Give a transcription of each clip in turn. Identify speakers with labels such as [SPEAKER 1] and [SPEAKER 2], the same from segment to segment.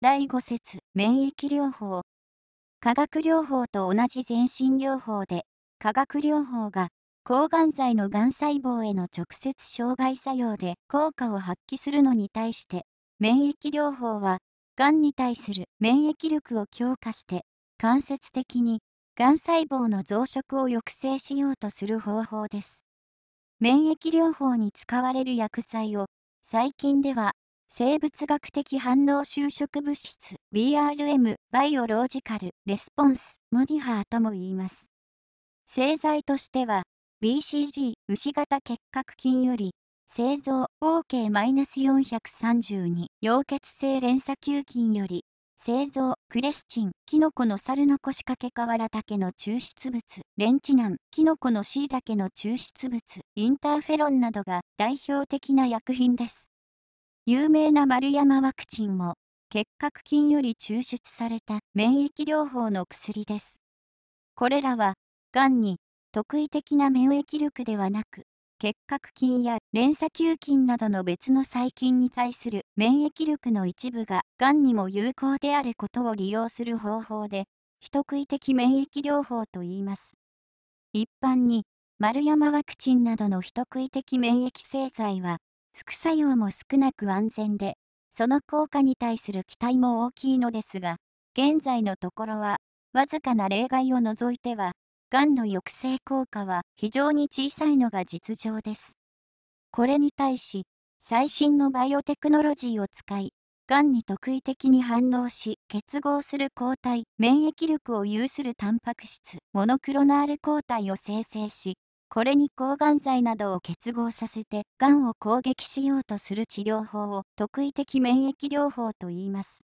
[SPEAKER 1] 第5節免疫療法化学療法と同じ全身療法で化学療法が抗がん剤のがん細胞への直接障害作用で効果を発揮するのに対して免疫療法はがんに対する免疫力を強化して間接的にがん細胞の増殖を抑制しようとする方法です免疫療法に使われる薬剤を最近では生物学的反応就職物質 BRM バイオロジカルレスポンスモディハーとも言います。製剤としては BCG 牛型結核菌より製造 OK-432 溶血性連鎖球菌より製造クレスチンキノコの猿の腰掛け瓦竹の抽出物レンチナンキノコのシイタケの抽出物インターフェロンなどが代表的な薬品です。有名な丸山ワクチンも、結核菌より抽出された免疫療法の薬です。これらは、がんに特異的な免疫力ではなく、結核菌や連鎖球菌などの別の細菌に対する免疫力の一部ががんにも有効であることを利用する方法で、非特異的免疫療法と言います。一般に、丸山ワクチンなどの非特異的免疫製剤は、副作用も少なく安全で、その効果に対する期待も大きいのですが、現在のところは、わずかな例外を除いては、がんの抑制効果は非常に小さいのが実情です。これに対し、最新のバイオテクノロジーを使い、がんに特異的に反応し、結合する抗体、免疫力を有するタンパク質、モノクロナール抗体を生成し、これに抗がん剤などを結合させて、がんを攻撃しようとする治療法を特異的免疫療法と言います。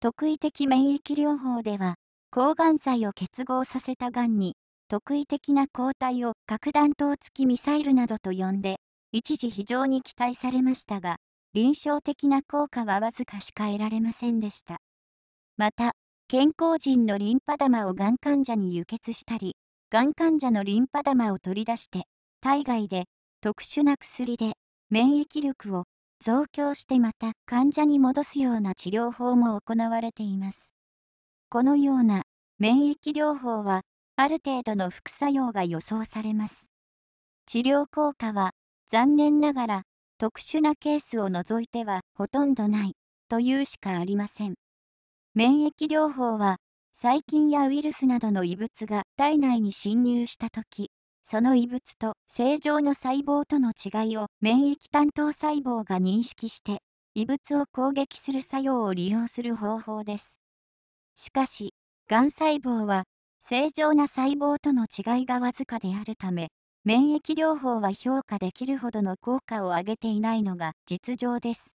[SPEAKER 1] 特異的免疫療法では、抗がん剤を結合させたがんに、特異的な抗体を核弾頭付きミサイルなどと呼んで、一時非常に期待されましたが、臨床的な効果はわずかしか得られませんでした。また、健康人のリンパ玉をがん患者に輸血したり、がん患者のリンパ玉を取り出して体外で特殊な薬で免疫力を増強してまた患者に戻すような治療法も行われていますこのような免疫療法はある程度の副作用が予想されます治療効果は残念ながら特殊なケースを除いてはほとんどないというしかありません免疫療法は細菌やウイルスなどの異物が体内に侵入した時、その異物と正常の細胞との違いを免疫担当細胞が認識して、異物を攻撃する作用を利用する方法です。しかし、がん細胞は正常な細胞との違いがわずかであるため、免疫療法は評価できるほどの効果を上げていないのが実情です。